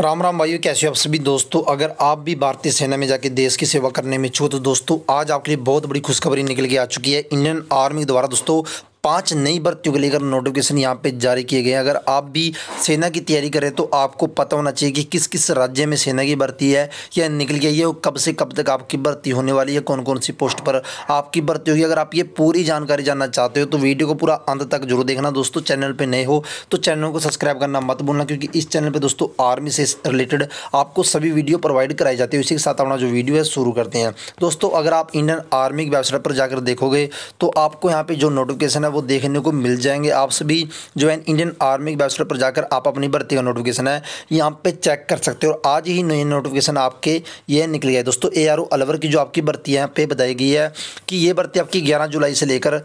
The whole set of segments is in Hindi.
राम राम भाइयों कैसे हो आप सभी दोस्तों अगर आप भी भारतीय सेना में जाके देश की सेवा करने में इच्छुक तो दोस्तों आज आपके लिए बहुत बड़ी खुशखबरी निकल के आ चुकी है इंडियन आर्मी द्वारा दोस्तों पाँच नई भर्तियों को लेकर नोटिफिकेशन यहाँ पे जारी किए गए हैं अगर आप भी सेना की तैयारी करें तो आपको पता होना चाहिए कि किस किस राज्य में सेना की भर्ती है या निकल गई है और कब से कब तक आपकी भर्ती होने वाली है कौन कौन सी पोस्ट पर आपकी भर्ती होगी अगर आप ये पूरी जानकारी जानना चाहते हो तो वीडियो को पूरा अंत तक जरूर देखना दोस्तों चैनल पर नए हो तो चैनल को सब्सक्राइब करना मत भूलना क्योंकि इस चैनल पर दोस्तों आर्मी से रिलेटेड आपको सभी वीडियो प्रोवाइड कराई जाती है इसी के साथ अपना जो वीडियो है शुरू करते हैं दोस्तों अगर आप इंडियन आर्मी की वेबसाइट पर जाकर देखोगे तो आपको यहाँ पर जो नोटिफिकेशन है वो आपको देखने को मिल जाएंगे आप सभी जो है इंडियन आर्मी की वेबसाइट पर जाकर आप अपनी भर्ती का नोटिफिकेशन है यहाँ पर चेक कर सकते हो और आज ही नए नोटिफिकेशन आपके ये निकल गया दोस्तों ए आर ओ अलवर की जो आपकी भर्ती यहाँ पे बताई गई है कि ये भर्ती आपकी ग्यारह जुलाई से लेकर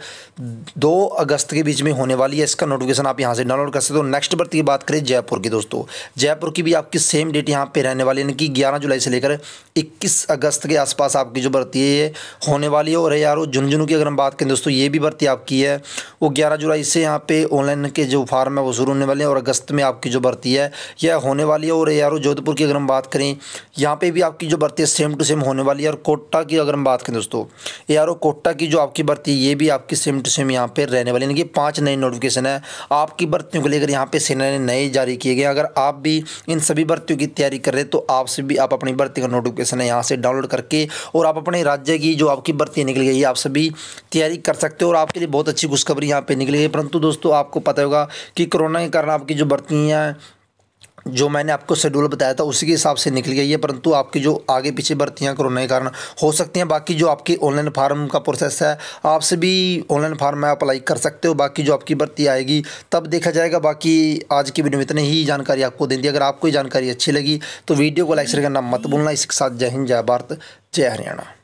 दो अगस्त के बीच में होने वाली है इसका नोटिफिकेशन आप यहाँ से डाउनलोड कर सकते हो नेक्स्ट भर्ती की बात करें जयपुर की दोस्तों जयपुर की भी आपकी सेम डेट यहाँ पर रहने वाली यानी कि ग्यारह जुलाई से लेकर इक्कीस अगस्त के आसपास आपकी जो भर्ती है ये होने वाली है और यार झुंझुनू की अगर हम बात करें दोस्तों ये भी भर्ती आपकी है वो ग्यारह जुलाई से यहाँ पे ऑनलाइन के जो फार्म है वो शुरू होने वाले हैं और अगस्त में आपकी जो भर्ती है यह होने वाली है और यारो जोधपुर की अगर हम बात करें यहाँ पे भी आपकी जो भर्ती है सेम टू सेम होने वाली है और कोटा की अगर हम बात करें दोस्तों ए कोटा की जो आपकी भर्ती ये भी आपकी सेम टू सेम यहाँ पर रहने वाली यानी कि पाँच नई नोटिफिकेशन है आपकी भर्तियों को लेकर यहाँ पर सेना ने नए जारी किए गए अगर आप भी इन सभी भर्तियों की तैयारी कर रहे तो आपसे भी आप अपनी भर्ती का नोटिफिकेशन है यहाँ से डाउनलोड करके और आप अपने राज्य की जो आपकी भर्ती निकल गई है आप सभी तैयारी कर सकते हो और आपके लिए बहुत अच्छी खुशखबरी यहाँ पे निकली है परंतु दोस्तों आपको पता होगा कि कोरोना के कारण आपकी जो भर्तियाँ जो मैंने आपको शेड्यूल बताया था उसी के हिसाब से निकल गई है परंतु आपकी जो आगे पीछे भर्तियाँ कोरोना के कारण हो सकती हैं बाकी जो आपकी ऑनलाइन फार्म का प्रोसेस है आपसे भी ऑनलाइन फार्म में अप्लाई कर सकते हो बाकी जो आपकी भर्ती आएगी तब देखा जाएगा बाकी आज की वीडियो में इतनी ही जानकारी आपको दे दी अगर आपको ये जानकारी अच्छी लगी तो वीडियो को लाइक शेयर करना मत भूलना इसके साथ जय हिंद जय भारत जय हरियाणा